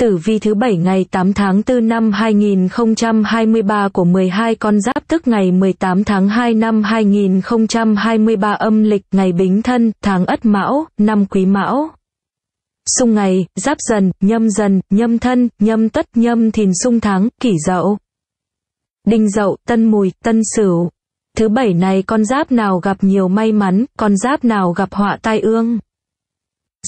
Tử vi thứ bảy ngày 8 tháng 4 năm 2023 của 12 con giáp tức ngày 18 tháng 2 năm 2023 âm lịch ngày Bính Thân, tháng Ất Mão, năm Quý Mão. Xung ngày, Giáp Dần, Nhâm Dần, Nhâm Thân, Nhâm Tất, Nhâm Thìn Xung tháng, Kỷ Dậu. Đinh Dậu, Tân Mùi, Tân Sửu. Thứ bảy này con giáp nào gặp nhiều may mắn, con giáp nào gặp họa tai ương.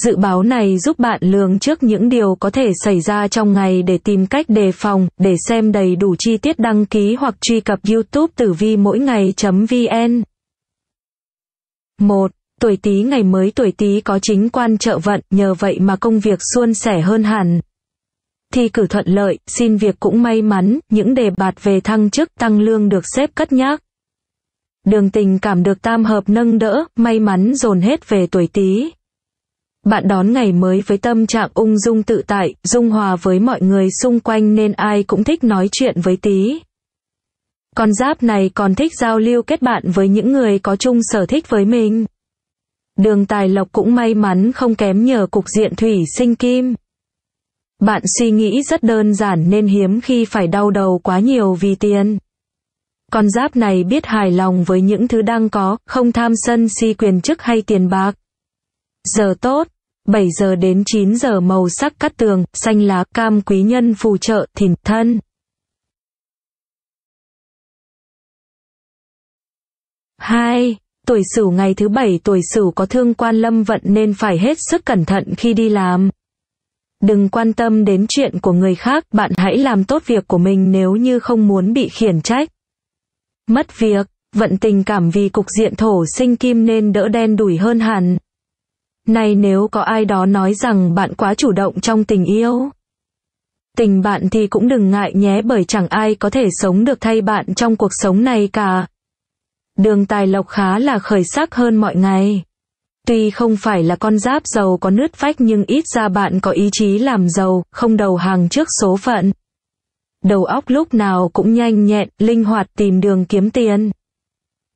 Dự báo này giúp bạn lường trước những điều có thể xảy ra trong ngày để tìm cách đề phòng, để xem đầy đủ chi tiết đăng ký hoặc truy cập YouTube tử vi mỗi ngày.vn. 1. Tuổi Tý ngày mới tuổi Tý có chính quan trợ vận, nhờ vậy mà công việc suôn sẻ hơn hẳn. Thi cử thuận lợi, xin việc cũng may mắn, những đề bạt về thăng chức, tăng lương được xếp cất nhắc Đường tình cảm được tam hợp nâng đỡ, may mắn dồn hết về tuổi Tý. Bạn đón ngày mới với tâm trạng ung dung tự tại, dung hòa với mọi người xung quanh nên ai cũng thích nói chuyện với tí. Con giáp này còn thích giao lưu kết bạn với những người có chung sở thích với mình. Đường tài lộc cũng may mắn không kém nhờ cục diện thủy sinh kim. Bạn suy nghĩ rất đơn giản nên hiếm khi phải đau đầu quá nhiều vì tiền. Con giáp này biết hài lòng với những thứ đang có, không tham sân si quyền chức hay tiền bạc. Giờ tốt, 7 giờ đến 9 giờ màu sắc cắt tường, xanh lá, cam quý nhân phù trợ, thìn, thân. hai Tuổi Sửu ngày thứ bảy tuổi Sửu có thương quan lâm vận nên phải hết sức cẩn thận khi đi làm. Đừng quan tâm đến chuyện của người khác, bạn hãy làm tốt việc của mình nếu như không muốn bị khiển trách. Mất việc, vận tình cảm vì cục diện thổ sinh kim nên đỡ đen đủi hơn hẳn. Nay nếu có ai đó nói rằng bạn quá chủ động trong tình yêu, tình bạn thì cũng đừng ngại nhé bởi chẳng ai có thể sống được thay bạn trong cuộc sống này cả. Đường tài lộc khá là khởi sắc hơn mọi ngày. Tuy không phải là con giáp giàu có nứt phách nhưng ít ra bạn có ý chí làm giàu, không đầu hàng trước số phận. Đầu óc lúc nào cũng nhanh nhẹn, linh hoạt tìm đường kiếm tiền.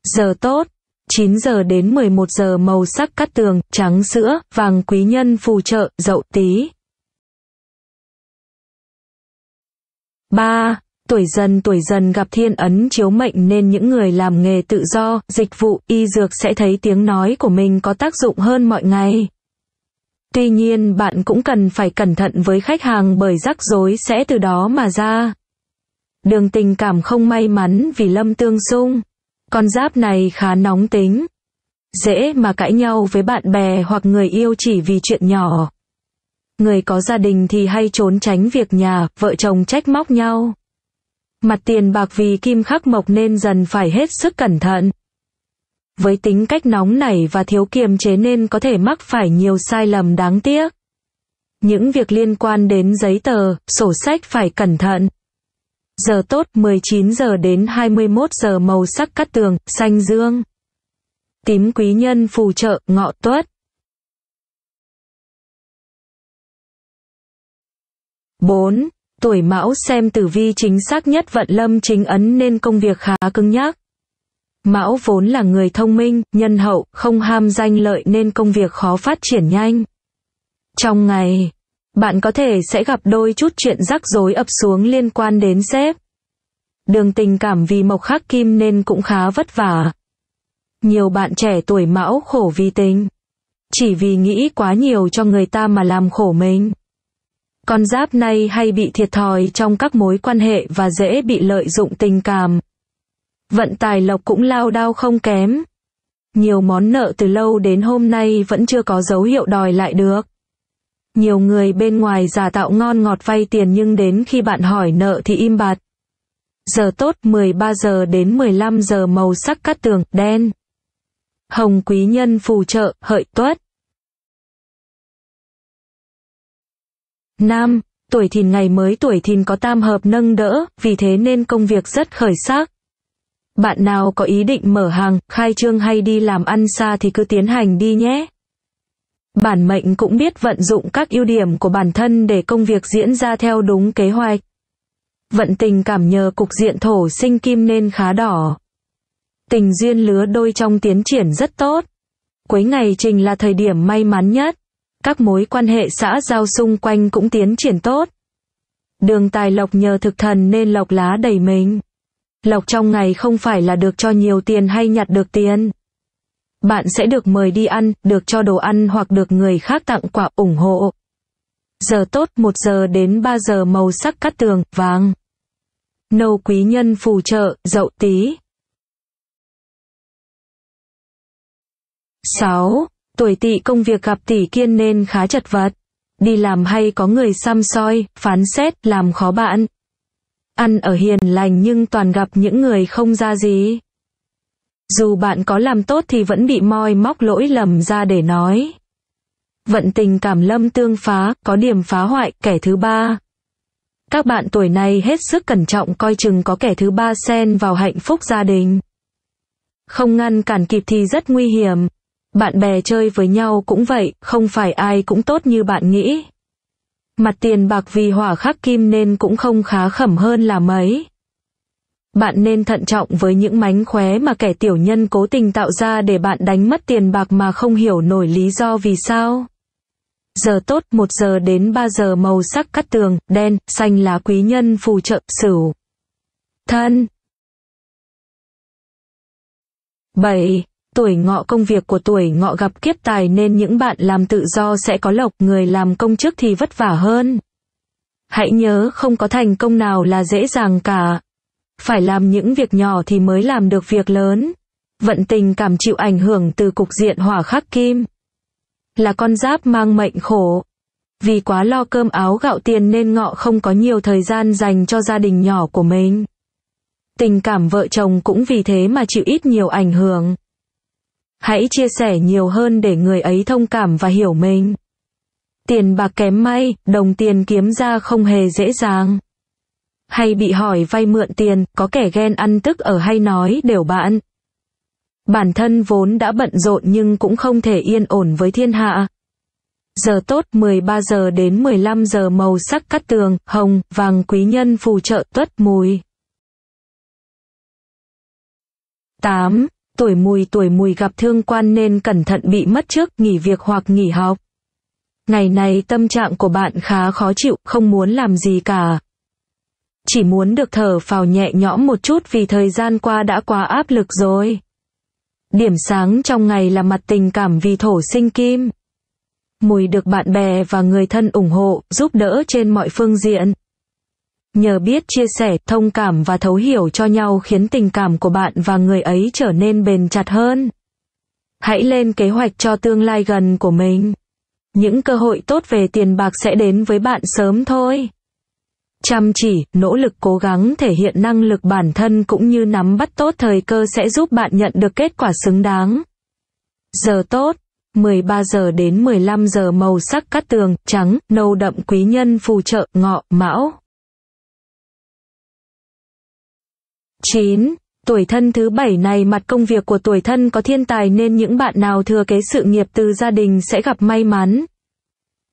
Giờ tốt, 9 giờ đến 11 giờ màu sắc cắt tường, trắng sữa, vàng quý nhân phù trợ, dậu tí. 3. Tuổi dần tuổi dần gặp thiên ấn chiếu mệnh nên những người làm nghề tự do, dịch vụ, y dược sẽ thấy tiếng nói của mình có tác dụng hơn mọi ngày. Tuy nhiên bạn cũng cần phải cẩn thận với khách hàng bởi rắc rối sẽ từ đó mà ra. Đường tình cảm không may mắn vì lâm tương xung. Con giáp này khá nóng tính. Dễ mà cãi nhau với bạn bè hoặc người yêu chỉ vì chuyện nhỏ. Người có gia đình thì hay trốn tránh việc nhà, vợ chồng trách móc nhau. Mặt tiền bạc vì kim khắc mộc nên dần phải hết sức cẩn thận. Với tính cách nóng nảy và thiếu kiềm chế nên có thể mắc phải nhiều sai lầm đáng tiếc. Những việc liên quan đến giấy tờ, sổ sách phải cẩn thận giờ tốt 19 giờ đến 21 giờ màu sắc cát tường, xanh dương. Tím quý nhân phù trợ, ngọ tuất. 4. Tuổi mão xem tử vi chính xác nhất vận lâm chính ấn nên công việc khá cứng nhắc. Mão vốn là người thông minh, nhân hậu, không ham danh lợi nên công việc khó phát triển nhanh. Trong ngày, bạn có thể sẽ gặp đôi chút chuyện rắc rối ập xuống liên quan đến sếp. Đường tình cảm vì mộc khắc kim nên cũng khá vất vả. Nhiều bạn trẻ tuổi mão khổ vì tình. Chỉ vì nghĩ quá nhiều cho người ta mà làm khổ mình. Con giáp này hay bị thiệt thòi trong các mối quan hệ và dễ bị lợi dụng tình cảm. Vận tài lộc cũng lao đao không kém. Nhiều món nợ từ lâu đến hôm nay vẫn chưa có dấu hiệu đòi lại được. Nhiều người bên ngoài giả tạo ngon ngọt vay tiền nhưng đến khi bạn hỏi nợ thì im bạt. Giờ tốt 13 giờ đến 15 giờ màu sắc cắt tường, đen. Hồng quý nhân phù trợ, hợi tuất. Nam, tuổi thìn ngày mới tuổi thìn có tam hợp nâng đỡ, vì thế nên công việc rất khởi sắc. Bạn nào có ý định mở hàng, khai trương hay đi làm ăn xa thì cứ tiến hành đi nhé bản mệnh cũng biết vận dụng các ưu điểm của bản thân để công việc diễn ra theo đúng kế hoạch. Vận tình cảm nhờ cục diện thổ sinh kim nên khá đỏ. Tình duyên lứa đôi trong tiến triển rất tốt. Cuối ngày trình là thời điểm may mắn nhất. Các mối quan hệ xã giao xung quanh cũng tiến triển tốt. Đường tài lộc nhờ thực thần nên lộc lá đầy mình. Lộc trong ngày không phải là được cho nhiều tiền hay nhặt được tiền bạn sẽ được mời đi ăn, được cho đồ ăn hoặc được người khác tặng quà ủng hộ. Giờ tốt 1 giờ đến 3 giờ màu sắc cắt tường, vàng. Nâu quý nhân phù trợ, dậu tí. 6. Tuổi tỵ công việc gặp tỷ kiên nên khá chật vật. Đi làm hay có người xăm soi, phán xét, làm khó bạn. Ăn ở hiền lành nhưng toàn gặp những người không ra gì. Dù bạn có làm tốt thì vẫn bị moi móc lỗi lầm ra để nói. Vận tình cảm lâm tương phá, có điểm phá hoại, kẻ thứ ba. Các bạn tuổi này hết sức cẩn trọng coi chừng có kẻ thứ ba xen vào hạnh phúc gia đình. Không ngăn cản kịp thì rất nguy hiểm. Bạn bè chơi với nhau cũng vậy, không phải ai cũng tốt như bạn nghĩ. Mặt tiền bạc vì hỏa khắc kim nên cũng không khá khẩm hơn là mấy. Bạn nên thận trọng với những mánh khóe mà kẻ tiểu nhân cố tình tạo ra để bạn đánh mất tiền bạc mà không hiểu nổi lý do vì sao. Giờ tốt 1 giờ đến 3 giờ màu sắc cắt tường, đen, xanh lá quý nhân phù trợ, sửu. Thân 7. Tuổi ngọ công việc của tuổi ngọ gặp kiếp tài nên những bạn làm tự do sẽ có lộc, người làm công chức thì vất vả hơn. Hãy nhớ không có thành công nào là dễ dàng cả, phải làm những việc nhỏ thì mới làm được việc lớn. Vận tình cảm chịu ảnh hưởng từ cục diện hỏa khắc kim. Là con giáp mang mệnh khổ. Vì quá lo cơm áo gạo tiền nên ngọ không có nhiều thời gian dành cho gia đình nhỏ của mình. Tình cảm vợ chồng cũng vì thế mà chịu ít nhiều ảnh hưởng. Hãy chia sẻ nhiều hơn để người ấy thông cảm và hiểu mình. Tiền bạc kém may, đồng tiền kiếm ra không hề dễ dàng hay bị hỏi vay mượn tiền, có kẻ ghen ăn tức ở hay nói đều bạn. Bản thân vốn đã bận rộn nhưng cũng không thể yên ổn với thiên hạ. Giờ tốt 13 giờ đến 15 giờ màu sắc cắt tường, hồng, vàng quý nhân phù trợ tuất mùi. 8. Tuổi mùi tuổi mùi gặp thương quan nên cẩn thận bị mất trước, nghỉ việc hoặc nghỉ học. Ngày này tâm trạng của bạn khá khó chịu, không muốn làm gì cả, chỉ muốn được thở phào nhẹ nhõm một chút vì thời gian qua đã quá áp lực rồi. Điểm sáng trong ngày là mặt tình cảm vì thổ sinh kim. Mùi được bạn bè và người thân ủng hộ, giúp đỡ trên mọi phương diện. Nhờ biết chia sẻ, thông cảm và thấu hiểu cho nhau khiến tình cảm của bạn và người ấy trở nên bền chặt hơn. Hãy lên kế hoạch cho tương lai gần của mình. Những cơ hội tốt về tiền bạc sẽ đến với bạn sớm thôi. Chăm chỉ, nỗ lực cố gắng thể hiện năng lực bản thân cũng như nắm bắt tốt thời cơ sẽ giúp bạn nhận được kết quả xứng đáng. Giờ tốt 13 giờ đến 15 giờ màu sắc cát tường, trắng, nâu đậm quý nhân phù trợ, ngọ, mão. 9. Tuổi thân thứ bảy này mặt công việc của tuổi thân có thiên tài nên những bạn nào thừa kế sự nghiệp từ gia đình sẽ gặp may mắn.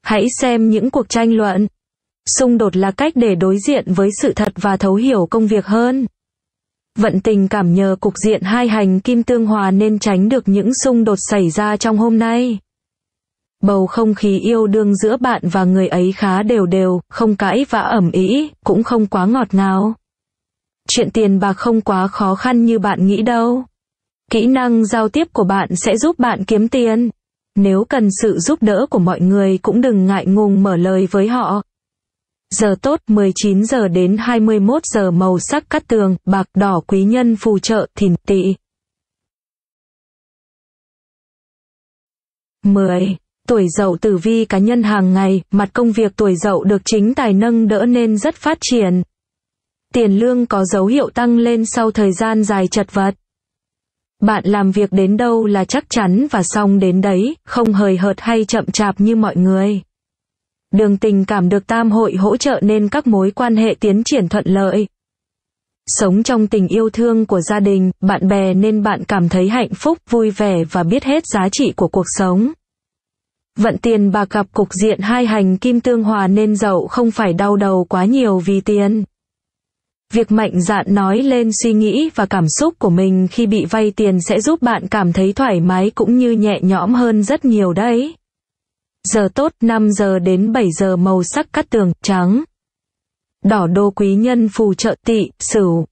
Hãy xem những cuộc tranh luận, xung đột là cách để đối diện với sự thật và thấu hiểu công việc hơn vận tình cảm nhờ cục diện hai hành kim tương hòa nên tránh được những xung đột xảy ra trong hôm nay bầu không khí yêu đương giữa bạn và người ấy khá đều đều không cãi vã ẩm ý cũng không quá ngọt ngào chuyện tiền bạc không quá khó khăn như bạn nghĩ đâu kỹ năng giao tiếp của bạn sẽ giúp bạn kiếm tiền nếu cần sự giúp đỡ của mọi người cũng đừng ngại ngùng mở lời với họ Giờ tốt 19 giờ đến 21 giờ màu sắc cắt tường, bạc đỏ quý nhân phù trợ thìn tỵ. 10. Tuổi dậu tử vi cá nhân hàng ngày, mặt công việc tuổi dậu được chính tài nâng đỡ nên rất phát triển. Tiền lương có dấu hiệu tăng lên sau thời gian dài chật vật. Bạn làm việc đến đâu là chắc chắn và xong đến đấy, không hời hợt hay chậm chạp như mọi người đường tình cảm được tam hội hỗ trợ nên các mối quan hệ tiến triển thuận lợi. Sống trong tình yêu thương của gia đình, bạn bè nên bạn cảm thấy hạnh phúc, vui vẻ và biết hết giá trị của cuộc sống. Vận tiền bạc gặp cục diện hai hành kim tương hòa nên dậu không phải đau đầu quá nhiều vì tiền. Việc mạnh dạn nói lên suy nghĩ và cảm xúc của mình khi bị vay tiền sẽ giúp bạn cảm thấy thoải mái cũng như nhẹ nhõm hơn rất nhiều đấy. Giờ tốt 5 giờ đến 7 giờ màu sắc cắt tường trắng. Đỏ đô quý nhân phù trợ tỵ, sửu.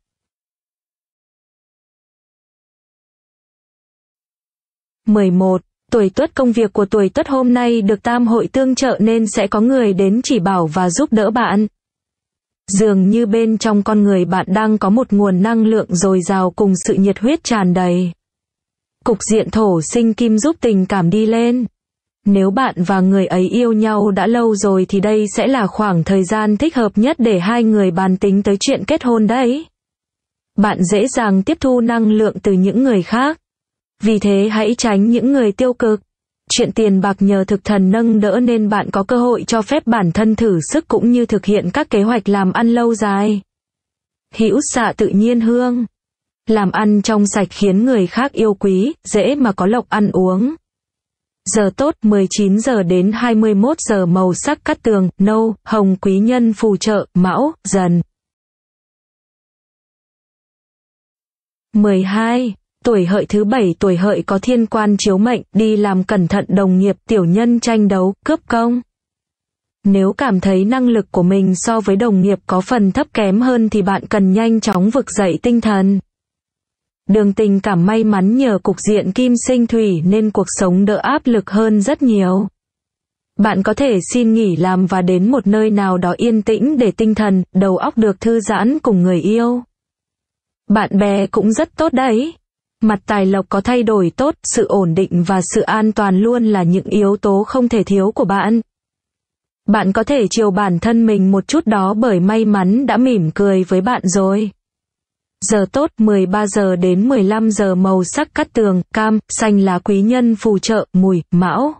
mười một Tuổi tuất công việc của tuổi tuất hôm nay được tam hội tương trợ nên sẽ có người đến chỉ bảo và giúp đỡ bạn. Dường như bên trong con người bạn đang có một nguồn năng lượng dồi dào cùng sự nhiệt huyết tràn đầy. Cục diện thổ sinh kim giúp tình cảm đi lên. Nếu bạn và người ấy yêu nhau đã lâu rồi thì đây sẽ là khoảng thời gian thích hợp nhất để hai người bàn tính tới chuyện kết hôn đấy. Bạn dễ dàng tiếp thu năng lượng từ những người khác. Vì thế hãy tránh những người tiêu cực. Chuyện tiền bạc nhờ thực thần nâng đỡ nên bạn có cơ hội cho phép bản thân thử sức cũng như thực hiện các kế hoạch làm ăn lâu dài. Hữu xạ tự nhiên hương. Làm ăn trong sạch khiến người khác yêu quý, dễ mà có lộc ăn uống. Giờ tốt 19 giờ đến 21 giờ màu sắc cắt tường, nâu, hồng quý nhân phù trợ, mão, dần. 12. Tuổi hợi thứ bảy tuổi hợi có thiên quan chiếu mệnh, đi làm cẩn thận đồng nghiệp tiểu nhân tranh đấu, cướp công. Nếu cảm thấy năng lực của mình so với đồng nghiệp có phần thấp kém hơn thì bạn cần nhanh chóng vực dậy tinh thần. Đường tình cảm may mắn nhờ cục diện kim sinh thủy nên cuộc sống đỡ áp lực hơn rất nhiều. Bạn có thể xin nghỉ làm và đến một nơi nào đó yên tĩnh để tinh thần, đầu óc được thư giãn cùng người yêu. Bạn bè cũng rất tốt đấy. Mặt tài lộc có thay đổi tốt, sự ổn định và sự an toàn luôn là những yếu tố không thể thiếu của bạn. Bạn có thể chiều bản thân mình một chút đó bởi may mắn đã mỉm cười với bạn rồi giờ tốt 13 giờ đến 15 giờ màu sắc cắt tường, cam, xanh là quý nhân phù trợ, mùi, mão.